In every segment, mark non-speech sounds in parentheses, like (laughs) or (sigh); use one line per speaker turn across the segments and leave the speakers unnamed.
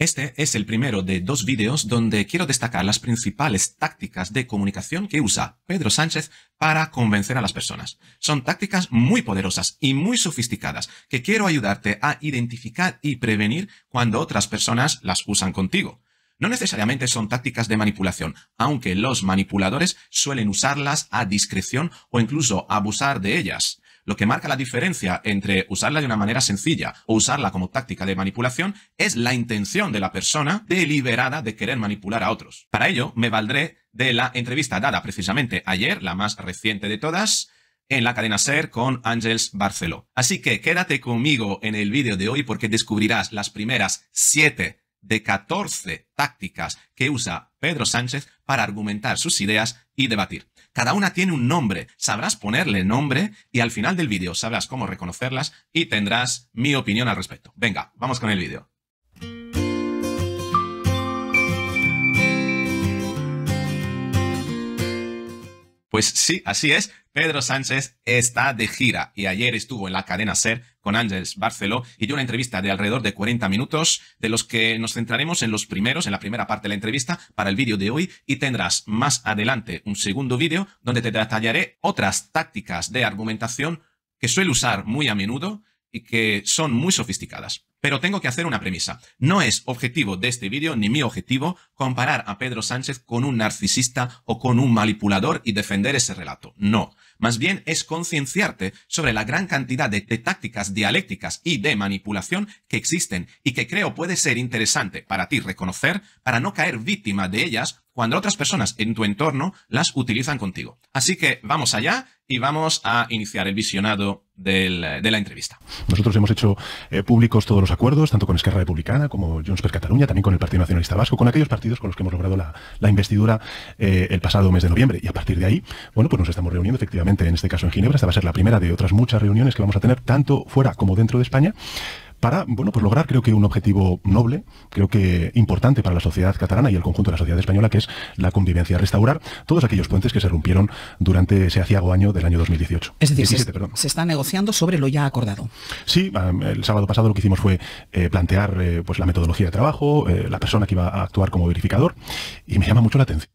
Este es el primero de dos vídeos donde quiero destacar las principales tácticas de comunicación que usa Pedro Sánchez para convencer a las personas. Son tácticas muy poderosas y muy sofisticadas que quiero ayudarte a identificar y prevenir cuando otras personas las usan contigo. No necesariamente son tácticas de manipulación, aunque los manipuladores suelen usarlas a discreción o incluso abusar de ellas. Lo que marca la diferencia entre usarla de una manera sencilla o usarla como táctica de manipulación es la intención de la persona deliberada de querer manipular a otros. Para ello, me valdré de la entrevista dada precisamente ayer, la más reciente de todas, en la cadena SER con Ángels Barceló. Así que quédate conmigo en el vídeo de hoy porque descubrirás las primeras 7 de 14 tácticas que usa Pedro Sánchez para argumentar sus ideas y debatir. Cada una tiene un nombre, sabrás ponerle nombre y al final del vídeo sabrás cómo reconocerlas y tendrás mi opinión al respecto. Venga, vamos con el vídeo. Pues sí, así es. Pedro Sánchez está de gira y ayer estuvo en la cadena SER con Ángels Barceló y dio una entrevista de alrededor de 40 minutos, de los que nos centraremos en los primeros, en la primera parte de la entrevista, para el vídeo de hoy y tendrás más adelante un segundo vídeo donde te detallaré otras tácticas de argumentación que suele usar muy a menudo y que son muy sofisticadas. Pero tengo que hacer una premisa. No es objetivo de este vídeo ni mi objetivo comparar a Pedro Sánchez con un narcisista o con un manipulador y defender ese relato. No. Más bien es concienciarte sobre la gran cantidad de, tácticas dialécticas y de manipulación que existen y que creo puede ser interesante para ti reconocer para no caer víctima de ellas cuando otras personas en tu entorno las utilizan contigo. Así que vamos allá y vamos a iniciar el visionado de la entrevista.
Nosotros hemos hecho eh, públicos todos los acuerdos tanto con Esquerra Republicana como Junts per Cataluña, también con el Partido Nacionalista Vasco, con aquellos partidos con los que hemos logrado la, investidura eh, el pasado mes de noviembre. Y a partir de ahí, bueno, pues nos estamos reuniendo efectivamente, en este caso en Ginebra. Esta va a ser la primera de otras muchas reuniones que vamos a tener tanto fuera como dentro de España para bueno, pues lograr creo que un objetivo noble, creo que importante para la sociedad catalana y el conjunto de la sociedad española, que es la convivencia, restaurar todos aquellos puentes que se rompieron durante ese aciago año del año 2018. Es decir, se, está negociando sobre lo ya acordado. Sí, el sábado pasado lo que hicimos fue eh, plantear eh, pues la metodología de trabajo, eh, la persona que iba a actuar como verificador, y me llama mucho la atención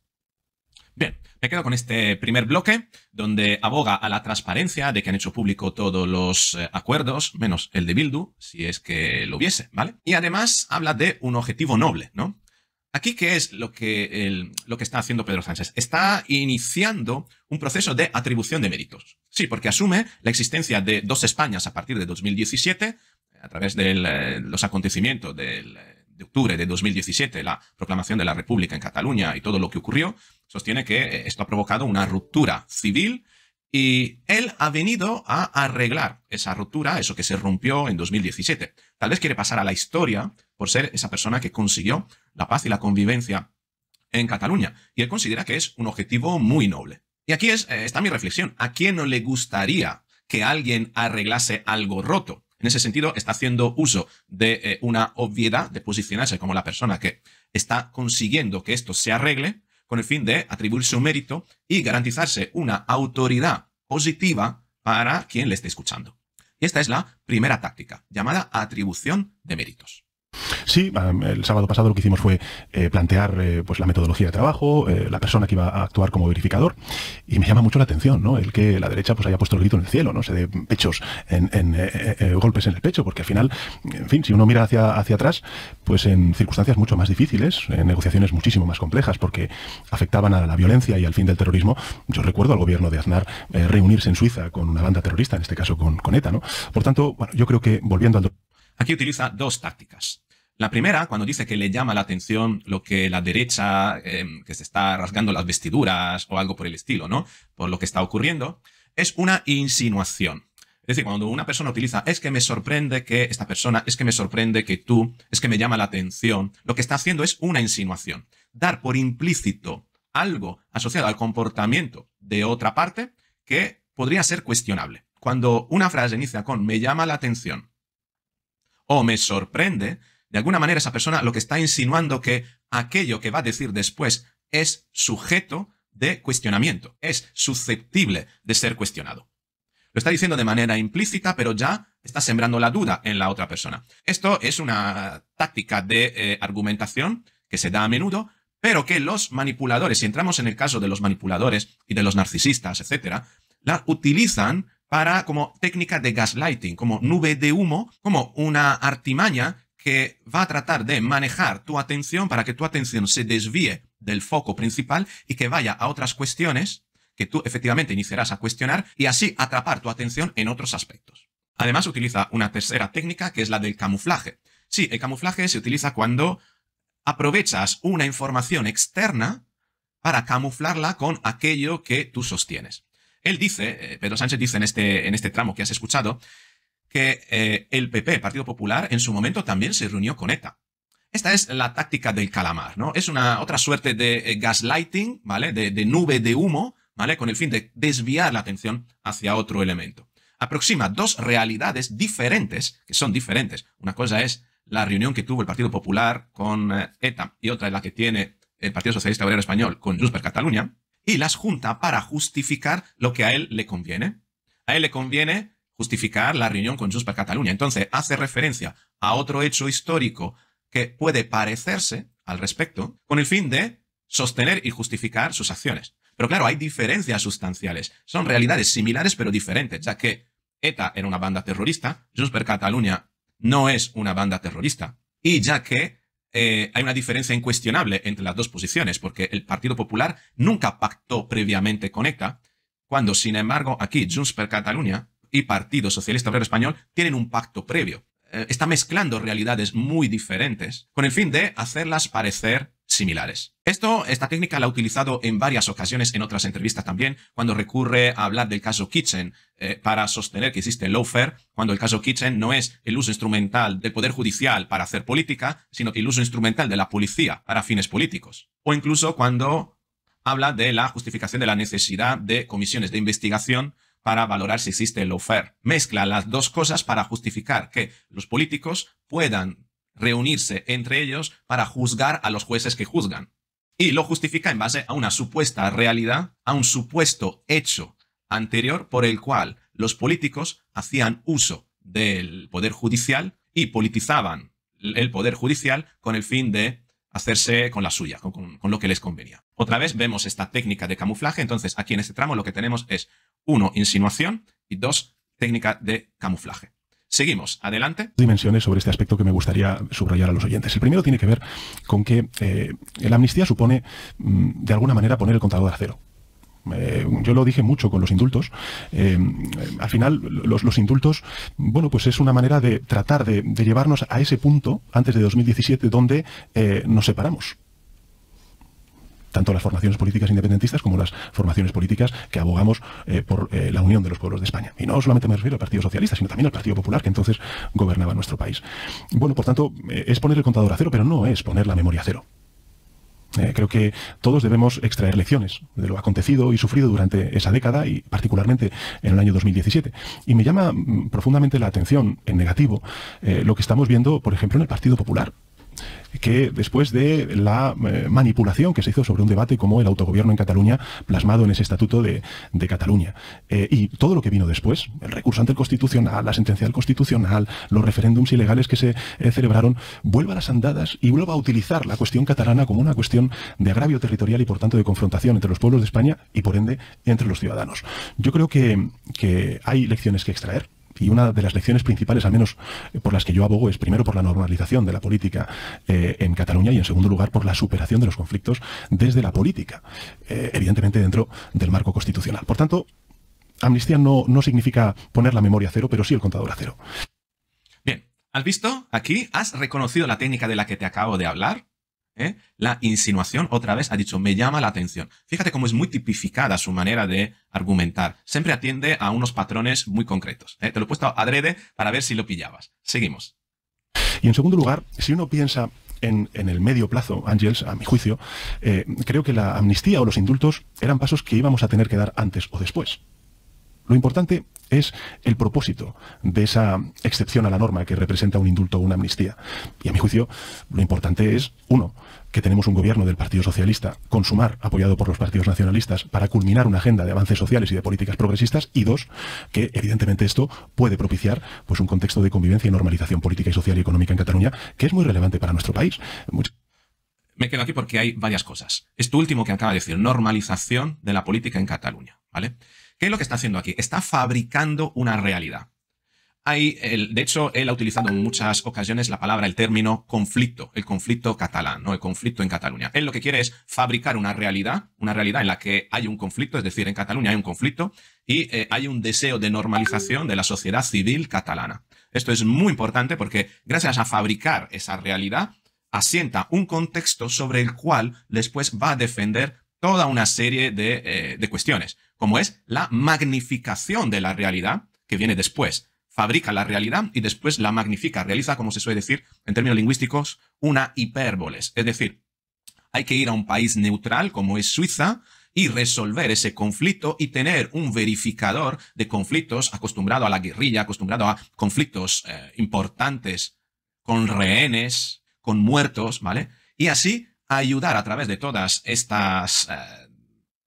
me quedo con este primer bloque, donde aboga a la transparencia de que han hecho público todos los eh, acuerdos, menos el de Bildu, si es que lo hubiese, ¿vale? Y además habla de un objetivo noble, ¿no? Aquí, ¿qué es lo que, lo que está haciendo Pedro Sánchez? Está iniciando un proceso de atribución de méritos. Sí, porque asume la existencia de dos Españas a partir de 2017, a través de eh, los acontecimientos eh, de octubre de 2017, la proclamación de la República en Cataluña y todo lo que ocurrió, sostiene que eh, esto ha provocado una ruptura civil y él ha venido a arreglar esa ruptura, eso que se rompió en 2017. Tal vez quiere pasar a la historia por ser esa persona que consiguió la paz y la convivencia en Cataluña. Y él considera que es un objetivo muy noble. Y aquí es, eh, está mi reflexión. ¿A quién no le gustaría que alguien arreglase algo roto? En ese sentido, está haciendo uso de eh, una obviedad de posicionarse como la persona que está consiguiendo que esto se arregle con el fin de atribuirse un mérito y garantizarse una autoridad positiva para quien le esté escuchando. Y esta es la primera táctica, llamada atribución de méritos.
Sí, el sábado pasado lo que hicimos fue eh, plantear eh, pues la metodología de trabajo, eh, la persona que iba a actuar como verificador, y me llama mucho la atención, ¿no? El que la derecha pues haya puesto el grito en el cielo, ¿no? Se de pechos en, golpes en el pecho, porque al final, en fin, si uno mira hacia, hacia atrás, pues en circunstancias mucho más difíciles, en negociaciones muchísimo más complejas, porque afectaban a la violencia y al fin del terrorismo. Yo recuerdo al gobierno de Aznar reunirse en Suiza con una banda terrorista, en este caso con, con ETA, ¿no? Por tanto, bueno, yo creo que volviendo al...
Aquí utiliza dos tácticas la primera, cuando dice que le llama la atención lo que la derecha, em, que se está rasgando las vestiduras o algo por el estilo, ¿no? Por lo que está ocurriendo, es una insinuación. Es decir, cuando una persona utiliza, es que me sorprende que esta persona, es que me sorprende que tú, es que me llama la atención, lo que está haciendo es una insinuación. Dar por implícito algo asociado al comportamiento de otra parte que podría ser cuestionable. Cuando una frase inicia con me llama la atención o me sorprende, de alguna manera esa persona lo que está insinuando que aquello que va a decir después es sujeto de cuestionamiento, es susceptible de ser cuestionado. Lo está diciendo de manera implícita, pero ya está sembrando la duda en la otra persona. Esto es una táctica de eh, argumentación que se da a menudo, pero que los manipuladores, si entramos en el caso de los manipuladores y de los narcisistas, etc., la utilizan para como técnica de gaslighting, como nube de humo, como una artimaña que va a tratar de manejar tu atención para que tu atención se desvíe del foco principal y que vaya a otras cuestiones que tú efectivamente iniciarás a cuestionar y así atrapar tu atención en otros aspectos. Además, utiliza una tercera técnica que es la del camuflaje. Sí, el camuflaje se utiliza cuando aprovechas una información externa para camuflarla con aquello que tú sostienes. Él dice, eh, Pedro Sánchez dice en este, en este tramo que has escuchado, que eh, el PP, Partido Popular, en su momento también se reunió con ETA. Esta es la táctica del calamar, ¿no? Es una otra suerte de eh, gaslighting, ¿vale? De, nube de humo, ¿vale? Con el fin de desviar la atención hacia otro elemento. Aproxima dos realidades diferentes, que son diferentes. Una cosa es la reunión que tuvo el Partido Popular con eh, ETA y otra es la que tiene el Partido Socialista Obrero Español con Junts per Catalunya, y las junta para justificar lo que a él le conviene. A él le conviene justificar la reunión con Junts per Catalunya. Entonces, hace referencia a otro hecho histórico que puede parecerse al respecto con el fin de sostener y justificar sus acciones. Pero claro, hay diferencias sustanciales. Son realidades similares pero diferentes, ya que ETA era una banda terrorista, Junts per Catalunya no es una banda terrorista. Y ya que eh, hay una diferencia incuestionable entre las dos posiciones, porque el Partido Popular nunca pactó previamente con ETA, cuando sin embargo aquí Junts per Catalunya y Partido Socialista Obrero Español tienen un pacto previo. Eh, está mezclando realidades muy diferentes con el fin de hacerlas parecer similares. Esto, esta técnica la ha utilizado en varias ocasiones en otras entrevistas también, cuando recurre a hablar del caso Kitchen eh, para sostener que existe lawfare, cuando el caso Kitchen no es el uso instrumental del Poder Judicial para hacer política, sino que el uso instrumental de la policía para fines políticos. O incluso cuando habla de la justificación de la necesidad de comisiones de investigación para valorar si existe el fair. Mezcla las dos cosas para justificar que los políticos puedan reunirse entre ellos para juzgar a los jueces que juzgan. Y lo justifica en base a una supuesta realidad, a un supuesto hecho anterior por el cual los políticos hacían uso del poder judicial y politizaban el poder judicial con el fin de hacerse con la suya, con, con, lo que les convenía. Otra vez vemos esta técnica de camuflaje, entonces aquí en este tramo lo que tenemos es uno, insinuación y dos, técnica de camuflaje. Seguimos, adelante.
Dimensiones sobre este aspecto que me gustaría subrayar a los oyentes. El primero tiene que ver con que eh, la amnistía supone, mm, de alguna manera, poner el contador a cero. Eh, yo lo dije mucho con los indultos. Eh, al final, los, los, indultos, bueno, pues es una manera de tratar de, llevarnos a ese punto antes de 2017 donde nos separamos tanto las formaciones políticas independentistas como las formaciones políticas que abogamos eh, por eh, la unión de los pueblos de España. Y no solamente me refiero al Partido Socialista, sino también al Partido Popular, que entonces gobernaba nuestro país. Bueno, por tanto, eh, es poner el contador a cero, pero no es poner la memoria a cero. creo que todos debemos extraer lecciones de lo acontecido y sufrido durante esa década y particularmente en el año 2017. Y me llama mm, profundamente la atención, en negativo, lo que estamos viendo, por ejemplo, en el Partido Popular que después de la eh, manipulación que se hizo sobre un debate como el autogobierno en Cataluña, plasmado en ese estatuto de, Cataluña. Eh, y todo lo que vino después, el recurso ante el Constitucional, la sentencia del Constitucional, los referéndums ilegales que se eh, celebraron, vuelva a las andadas y vuelva a utilizar la cuestión catalana como una cuestión de agravio territorial y por tanto de confrontación entre los pueblos de España y por ende entre los ciudadanos. Yo creo que, que hay lecciones que extraer y una de las lecciones principales, al menos eh, por las que yo abogo, es primero por la normalización de la política eh, en Cataluña y en segundo lugar por la superación de los conflictos desde la política, eh, evidentemente dentro del marco constitucional. Por tanto, amnistía no, no significa poner la memoria a cero, pero sí el contador a cero.
Bien, ¿has visto? Aquí has reconocido la técnica de la que te acabo de hablar, ¿eh? la insinuación otra vez ha dicho, me llama la atención. Fíjate cómo es muy tipificada su manera de argumentar. Siempre atiende a unos patrones muy concretos. ¿eh? Te lo he puesto adrede para ver si lo pillabas. Seguimos.
Y en segundo lugar, si uno piensa en, el medio plazo, Ángels, a mi juicio, eh, creo que la amnistía o los indultos eran pasos que íbamos a tener que dar antes o después. Lo importante es el propósito de esa excepción a la norma que representa un indulto o una amnistía. Y a mi juicio, lo importante es, uno, que tenemos un gobierno del Partido Socialista con Sumar, apoyado por los partidos nacionalistas, para culminar una agenda de avances sociales y de políticas progresistas, y dos, que evidentemente esto puede propiciar pues un contexto de convivencia y normalización política y social y económica en Cataluña, que es muy relevante para nuestro país.
me quedo aquí porque hay varias cosas. Esto último que acaba de decir, normalización de la política en Cataluña, ¿vale? ¿Qué es lo que está haciendo aquí? Está fabricando una realidad. Hay, de hecho, él ha utilizado en muchas ocasiones la palabra, el término conflicto, el conflicto catalán, ¿no? el conflicto en Cataluña. Él lo que quiere es fabricar una realidad, una realidad en la que hay un conflicto, es decir, en Cataluña hay un conflicto y eh, hay un deseo de normalización de la sociedad civil catalana. Esto es muy importante porque gracias a fabricar esa realidad, asienta un contexto sobre el cual después va a defender toda una serie eh, de, cuestiones, como es la magnificación de la realidad que viene después. Fabrica la realidad y después la magnifica, realiza, como se suele decir en términos lingüísticos, una hipérboles. Es decir, hay que ir a un país neutral como es Suiza y resolver ese conflicto y tener un verificador de conflictos acostumbrado a la guerrilla, acostumbrado a conflictos eh, importantes con rehenes, con muertos, ¿vale? Y así ayudar a través de todas estas eh,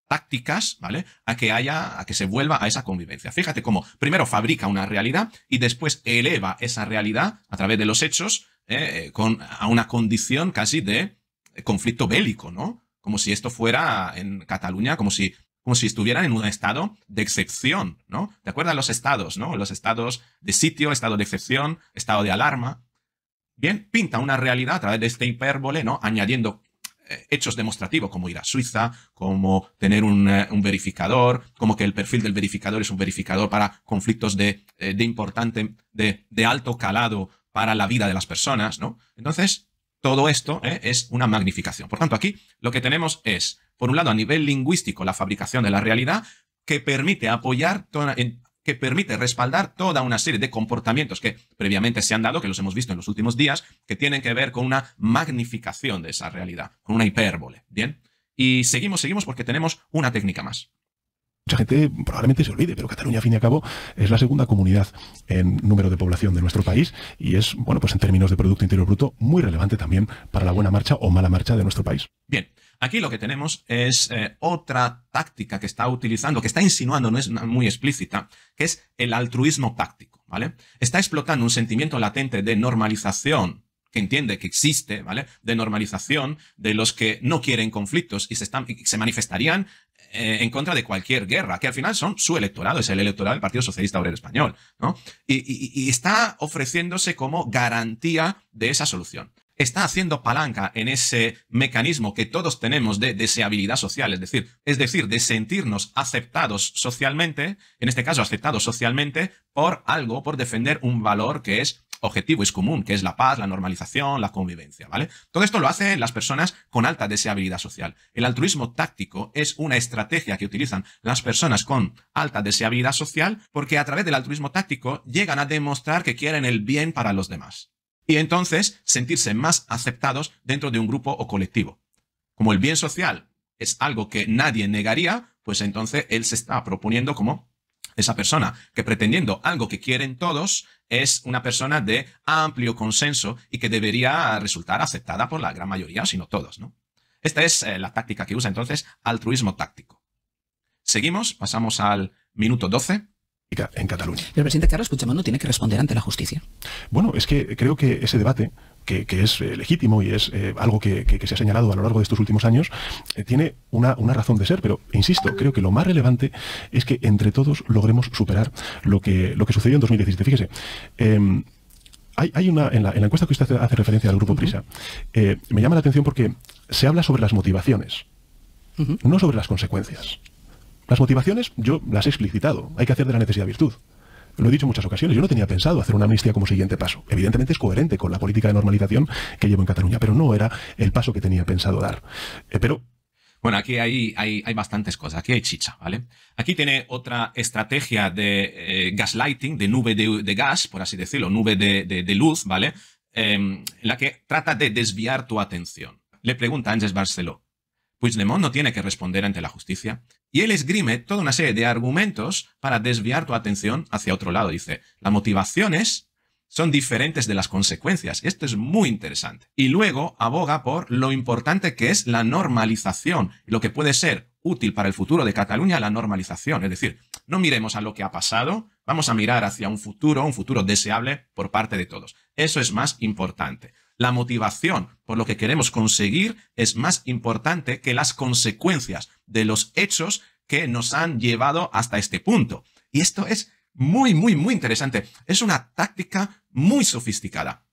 tácticas, ¿vale? A que haya, a que se vuelva a esa convivencia. Fíjate cómo primero fabrica una realidad y después eleva esa realidad a través de los hechos eh, eh, con, a una condición casi de conflicto bélico, ¿no? Como si esto fuera en Cataluña, como si como si estuvieran en un estado de excepción, ¿no? ¿Te acuerdas los estados, no? Los estados de sitio, estado de excepción, estado de alarma. Bien, pinta una realidad a través de este hipérbole, ¿no? Añadiendo hechos demostrativos, como ir a Suiza, como tener eh, un, verificador, como que el perfil del verificador es un verificador para conflictos eh, de, importante, de, de, alto calado para la vida de las personas, ¿no? Entonces, todo esto eh, es una magnificación. Por tanto, aquí lo que tenemos es, por un lado, a nivel lingüístico, la fabricación de la realidad, que permite apoyar que permite respaldar toda una serie de comportamientos que previamente se han dado, que los hemos visto en los últimos días, que tienen que ver con una magnificación de esa realidad, con una hipérbole. Bien. Y seguimos, seguimos porque tenemos una técnica más.
Mucha gente probablemente se olvide, pero Cataluña, a fin y a cabo, es la segunda comunidad en número de población de nuestro país y es, bueno, pues en términos de Producto Interior Bruto, muy relevante también para la buena marcha o mala marcha de nuestro país.
Bien, Aquí lo que tenemos es eh, otra táctica que está utilizando, que está insinuando, no es muy explícita, que es el altruismo táctico, ¿vale? Está explotando un sentimiento latente de normalización que entiende que existe, ¿vale? De normalización de los que no quieren conflictos y se, están, se manifestarían eh, en contra de cualquier guerra, que al final son su electorado, es el electorado del Partido Socialista Obrero Español, ¿no? y está ofreciéndose como garantía de esa solución está haciendo palanca en ese mecanismo que todos tenemos de deseabilidad social, es decir, es decir, de sentirnos aceptados socialmente, en este caso aceptados socialmente por algo, por defender un valor que es objetivo es común, que es la paz, la normalización, la convivencia, ¿vale? Todo esto lo hacen las personas con alta deseabilidad social. El altruismo táctico es una estrategia que utilizan las personas con alta deseabilidad social porque a través del altruismo táctico llegan a demostrar que quieren el bien para los demás y entonces sentirse más aceptados dentro de un grupo o colectivo. Como el bien social es algo que nadie negaría, pues entonces él se está proponiendo como esa persona que pretendiendo algo que quieren todos es una persona de amplio consenso y que debería resultar aceptada por la gran mayoría, si no todos, ¿no? Esta es eh, la táctica que usa entonces altruismo táctico. Seguimos, pasamos al minuto 12 en Cataluña.
el presidente Carlos Puigdemont no tiene que responder ante la justicia. Bueno, es que creo que ese debate que, es eh, legítimo y es eh, algo que, se ha señalado a lo largo de estos últimos años, eh, tiene una, razón de ser, pero insisto, creo que lo más relevante es que entre todos logremos superar lo que, lo que sucedió en 2017. Fíjese. Em, hay, una, en la, encuesta que usted hace referencia al grupo Prisa, me llama la atención porque se habla sobre las motivaciones, no sobre las consecuencias. Las motivaciones yo las he explicitado. Hay que hacer de la necesidad virtud. Lo he dicho en muchas ocasiones, yo no tenía pensado hacer una amnistía como siguiente paso. Evidentemente es coherente con la política de normalización que llevo en Cataluña, pero no era el paso que tenía pensado dar. Eh, pero
bueno, aquí hay, hay, hay, bastantes cosas, aquí hay chicha, ¿vale? Aquí tiene otra estrategia de eh, gaslighting, de nube de, gas, por así decirlo, nube de, luz, ¿vale? Em, la que trata de desviar tu atención. Le pregunta a Ángel Barceló, Puigdemont no tiene que responder ante la justicia. Y él esgrime toda una serie de argumentos para desviar tu atención hacia otro lado. Dice, las motivaciones son diferentes de las consecuencias. Esto es muy interesante. Y luego aboga por lo importante que es la normalización, lo que puede ser útil para el futuro de Cataluña, la normalización. Es decir, no miremos a lo que ha pasado, vamos a mirar hacia un futuro, un futuro deseable por parte de todos. Eso es más importante. La motivación por lo que queremos conseguir es más importante que las consecuencias de los hechos que nos han llevado hasta este punto. Y esto es muy, muy, muy interesante. Es una táctica muy sofisticada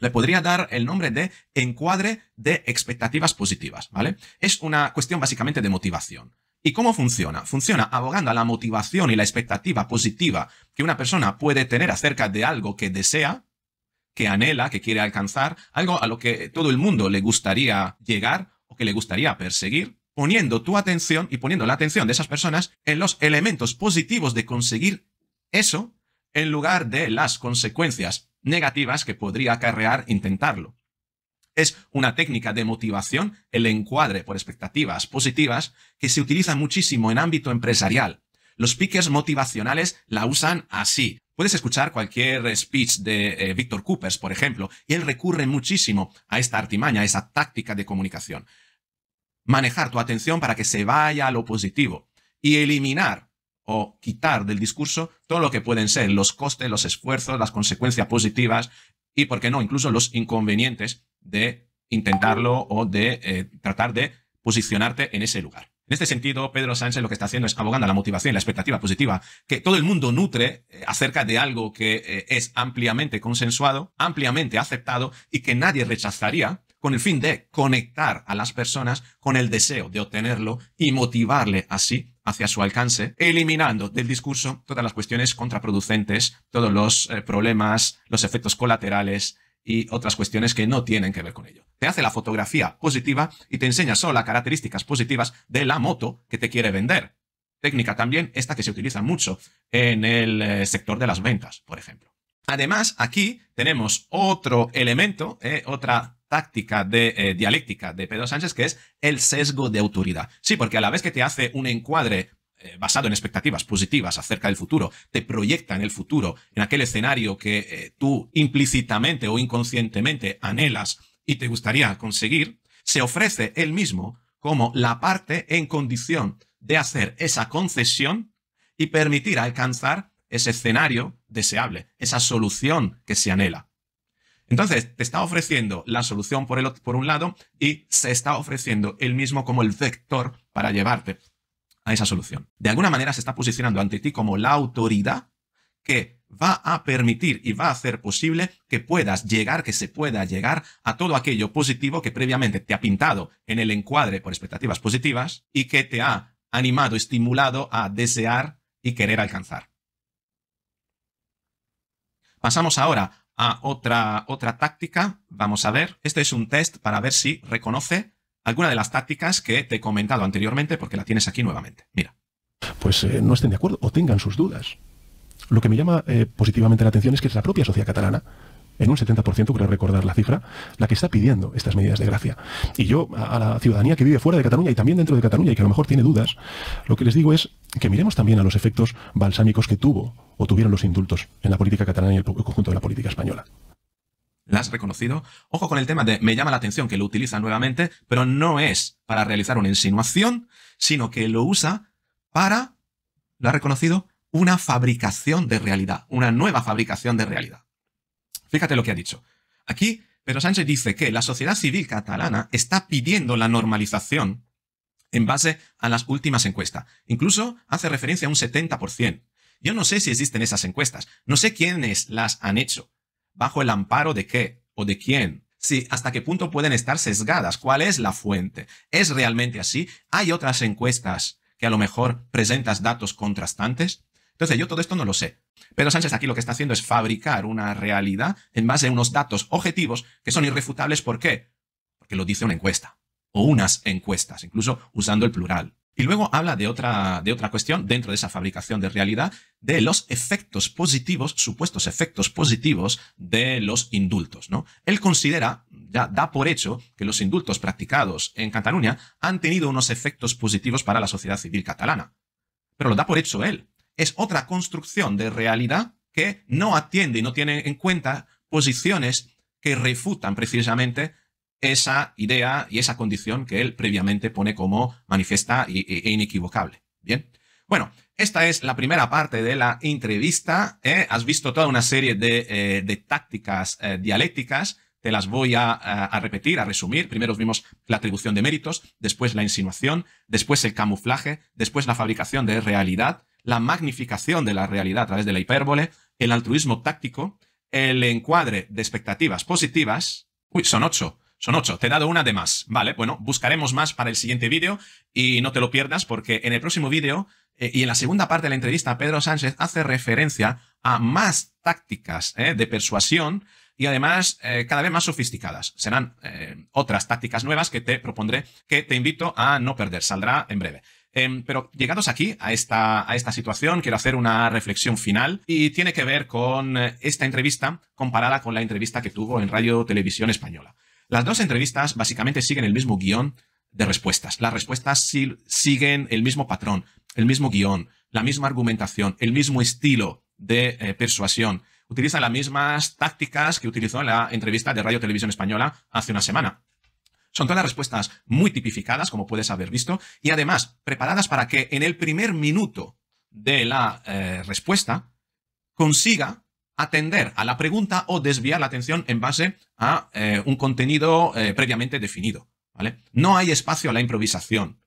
le podría dar el nombre de encuadre de expectativas positivas, ¿vale? Es una cuestión básicamente de motivación. ¿Y cómo funciona? Funciona abogando a la motivación y la expectativa positiva que una persona puede tener acerca de algo que desea que anhela, que quiere alcanzar, algo a lo que todo el mundo le gustaría llegar o que le gustaría perseguir, poniendo tu atención y poniendo la atención de esas personas en los elementos positivos de conseguir eso en lugar de las consecuencias negativas que podría acarrear intentarlo. Es una técnica de motivación, el encuadre por expectativas positivas, que se utiliza muchísimo en ámbito empresarial. Los piques motivacionales la usan así, Puedes escuchar cualquier eh, speech de eh, Victor Víctor Coopers, por ejemplo, y él recurre muchísimo a esta artimaña, a esa táctica de comunicación. Manejar tu atención para que se vaya a lo positivo y eliminar o quitar del discurso todo lo que pueden ser los costes, los esfuerzos, las consecuencias positivas y, por qué no, incluso los inconvenientes de intentarlo o de eh, tratar de posicionarte en ese lugar. En este sentido, Pedro Sánchez lo que está haciendo es abogando a la motivación y la expectativa positiva que todo el mundo nutre eh, acerca de algo que eh, es ampliamente consensuado, ampliamente aceptado y que nadie rechazaría con el fin de conectar a las personas con el deseo de obtenerlo y motivarle así hacia su alcance, eliminando del discurso todas las cuestiones contraproducentes, todos los eh, problemas, los efectos colaterales y otras cuestiones que no tienen que ver con ello. Te hace la fotografía positiva y te enseña solo las características positivas de la moto que te quiere vender. Técnica también esta que se utiliza mucho en el eh, sector de las ventas, por ejemplo. Además, aquí tenemos otro elemento, eh, otra táctica de eh, dialéctica de Pedro Sánchez, que es el sesgo de autoridad. Sí, porque a la vez que te hace un encuadre eh, basado en expectativas positivas acerca del futuro, te proyecta en el futuro, en aquel escenario que eh, tú implícitamente o inconscientemente anhelas y te gustaría conseguir, se ofrece él mismo como la parte en condición de hacer esa concesión y permitir alcanzar ese escenario deseable, esa solución que se anhela. Entonces, te está ofreciendo la solución por, el, por un lado y se está ofreciendo él mismo como el vector para llevarte a esa solución. De alguna manera se está posicionando ante ti como la autoridad que va a permitir y va a hacer posible que puedas llegar, que se pueda llegar a todo aquello positivo que previamente te ha pintado en el encuadre por expectativas positivas y que te ha animado, estimulado a desear y querer alcanzar. Pasamos ahora a otra, otra táctica. Vamos a ver. Este es un test para ver si reconoce alguna de las tácticas que te he comentado anteriormente porque la tienes aquí nuevamente. Mira.
Pues eh, no estén de acuerdo o tengan sus dudas. Lo que me llama eh, positivamente la atención es que es la propia sociedad catalana, en un 70%, creo recordar la cifra, la que está pidiendo estas medidas de gracia. Y yo a, a, la ciudadanía que vive fuera de Cataluña y también dentro de Cataluña y que a lo mejor tiene dudas, lo que les digo es que miremos también a los efectos balsámicos que tuvo o tuvieron los indultos en la política catalana y el conjunto de la política española
la has reconocido. Ojo con el tema de me llama la atención que lo utiliza nuevamente, pero no es para realizar una insinuación, sino que lo usa para, lo ha reconocido, una fabricación de realidad, una nueva fabricación de realidad. Fíjate lo que ha dicho. Aquí, Pedro Sánchez dice que la sociedad civil catalana está pidiendo la normalización en base a las últimas encuestas. Incluso hace referencia a un 70%. Yo no sé si existen esas encuestas, no sé quiénes las han hecho, bajo el amparo de qué o de quién. Sí, hasta qué punto pueden estar sesgadas, cuál es la fuente. ¿Es realmente así? ¿Hay otras encuestas que a lo mejor presentas datos contrastantes? Entonces yo todo esto no lo sé. Pero Sánchez aquí lo que está haciendo es fabricar una realidad en base a unos datos objetivos que son irrefutables. ¿Por qué? Porque lo dice una encuesta o unas encuestas, incluso usando el plural. Y luego habla de otra, de otra cuestión dentro de esa fabricación de realidad, de los efectos positivos, supuestos efectos positivos de los indultos. ¿no? Él considera, ya da por hecho, que los indultos practicados en Cataluña han tenido unos efectos positivos para la sociedad civil catalana. Pero lo da por hecho él. Es otra construcción de realidad que no atiende y no tiene en cuenta posiciones que refutan precisamente esa idea y esa condición que él previamente pone como manifiesta e inequivocable. Bien. Bueno, esta es la primera parte de la entrevista. ¿eh? Has visto toda una serie de, eh, tácticas eh, dialécticas. Te las voy a, a, repetir, a resumir. Primero vimos la atribución de méritos, después la insinuación, después el camuflaje, después la fabricación de realidad, la magnificación de la realidad a través de la hipérbole, el altruismo táctico, el encuadre de expectativas positivas. Uy, son ocho. Son ocho, te he dado una de más. Vale, bueno, buscaremos más para el siguiente vídeo y no te lo pierdas porque en el próximo vídeo eh, y en la segunda parte de la entrevista Pedro Sánchez hace referencia a más tácticas eh, de persuasión y además eh, cada vez más sofisticadas. Serán otras tácticas nuevas que te propondré, que te invito a no perder, saldrá en breve. Em, pero llegados aquí, a esta, a esta situación, quiero hacer una reflexión final y tiene que ver con esta entrevista comparada con la entrevista que tuvo en Radio Televisión Española. Las dos entrevistas básicamente siguen el mismo guión de respuestas. Las respuestas siguen el mismo patrón, el mismo guión, la misma argumentación, el mismo estilo de eh, persuasión. Utilizan las mismas tácticas que utilizó en la entrevista de Radio Televisión Española hace una semana. Son todas las respuestas muy tipificadas, como puedes haber visto, y además preparadas para que en el primer minuto de la eh, respuesta consiga atender a la pregunta o desviar la atención en base a eh, un contenido eh, previamente definido. ¿vale? No hay espacio a la improvisación.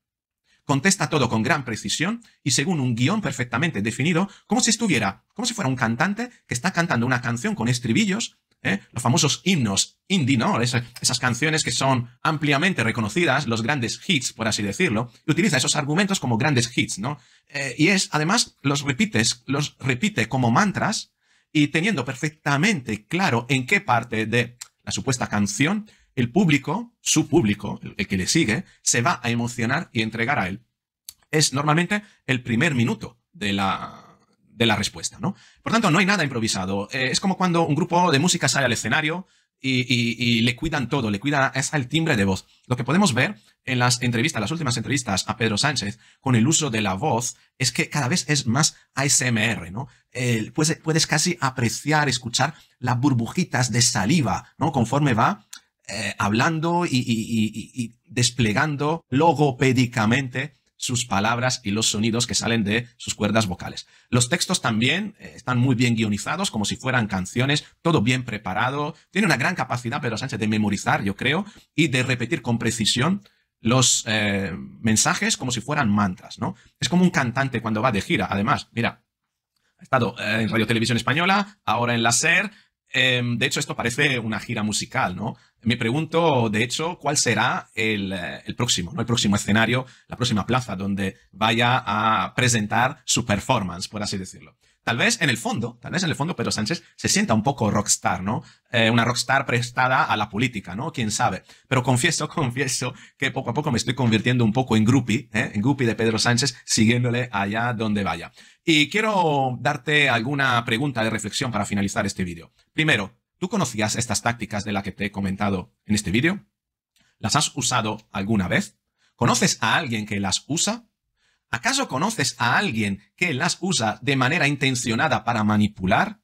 Contesta todo con gran precisión y según un guión perfectamente definido, como si estuviera, como si fuera un cantante que está cantando una canción con estribillos, ¿eh? los famosos himnos indie, esas canciones que son ampliamente reconocidas, los grandes hits, por así decirlo, y utiliza esos argumentos como grandes hits, ¿no? y es, además, los repites, los repite como mantras, y teniendo perfectamente claro en qué parte de la supuesta canción el público, su público, el que le sigue, se va a emocionar y entregar a él. Es normalmente el primer minuto de la, de la respuesta, ¿no? Por tanto, no hay nada improvisado. Eh, es como cuando un grupo de música sale al escenario y, y, le cuidan todo, le cuidan hasta el timbre de voz. Lo que podemos ver en las entrevistas, las últimas entrevistas a Pedro Sánchez con el uso de la voz es que cada vez es más ASMR, ¿no? pues, puedes casi apreciar, escuchar las burbujitas de saliva, ¿no? Conforme va eh, hablando y desplegando logopédicamente sus palabras y los sonidos que salen de sus cuerdas vocales. Los textos también eh, están muy bien guionizados, como si fueran canciones, todo bien preparado. Tiene una gran capacidad Pedro Sánchez de memorizar, yo creo, y de repetir con precisión los eh, mensajes como si fueran mantras, ¿no? Es como un cantante cuando va de gira, además. Mira, ha estado eh, en Radio Televisión Española, ahora en la SER, Em, de hecho, esto parece una gira musical, ¿no? Me pregunto, de hecho, cuál será el, próximo, ¿no? El próximo escenario, la próxima plaza donde vaya a presentar su performance, por así decirlo. Tal vez en el fondo, tal vez en el fondo Pedro Sánchez se sienta un poco rockstar, ¿no? Eh, una rockstar prestada a la política, ¿no? Quién sabe. Pero confieso, (laughs) confieso que poco a poco me estoy convirtiendo un poco en groupie, ¿eh? en groupie de Pedro Sánchez, siguiéndole allá donde vaya. Y quiero darte alguna pregunta de reflexión para finalizar este vídeo. Primero, ¿tú conocías estas tácticas de las que te he comentado en este vídeo? ¿Las has usado alguna vez? ¿Conoces a alguien que las usa? ¿Acaso conoces a alguien que las usa de manera intencionada para manipular?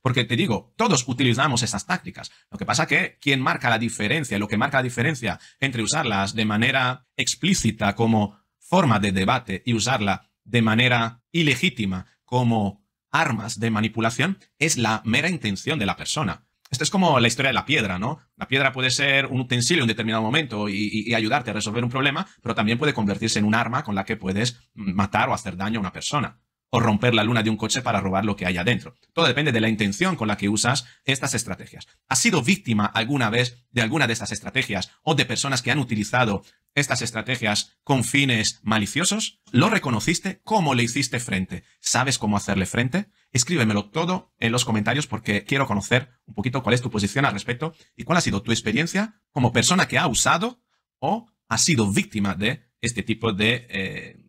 Porque te digo, todos utilizamos estas tácticas. Lo que pasa es que quien marca la diferencia, lo que marca la diferencia entre usarlas de manera explícita como forma de debate y usarla de manera ilegítima como armas de manipulación es la mera intención de la persona. Esto es como la historia de la piedra, ¿no? La piedra puede ser un utensilio en determinado momento y, y, ayudarte a resolver un problema, pero también puede convertirse en un arma con la que puedes matar o hacer daño a una persona o romper la luna de un coche para robar lo que hay adentro. Todo depende de la intención con la que usas estas estrategias. ¿Has sido víctima alguna vez de alguna de estas estrategias o de personas que han utilizado estas estrategias con fines maliciosos? ¿Lo reconociste? ¿Cómo le hiciste frente? ¿Sabes cómo hacerle frente? Escríbemelo todo en los comentarios porque quiero conocer un poquito cuál es tu posición al respecto y cuál ha sido tu experiencia como persona que ha usado o ha sido víctima de este tipo de eh,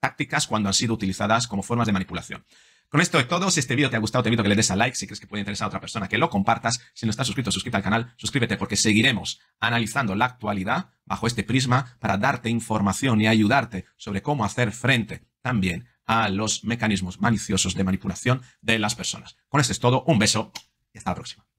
tácticas cuando han sido utilizadas como formas de manipulación. Con esto es todo. Si este vídeo te ha gustado, te invito a que le des a like. Si crees que puede interesar a otra persona, que lo compartas. Si no estás suscrito, suscríbete al canal, suscríbete porque seguiremos analizando la actualidad bajo este prisma para darte información y ayudarte sobre cómo hacer frente también a los mecanismos maliciosos de manipulación de las personas. Con esto es todo. Un beso y hasta la próxima.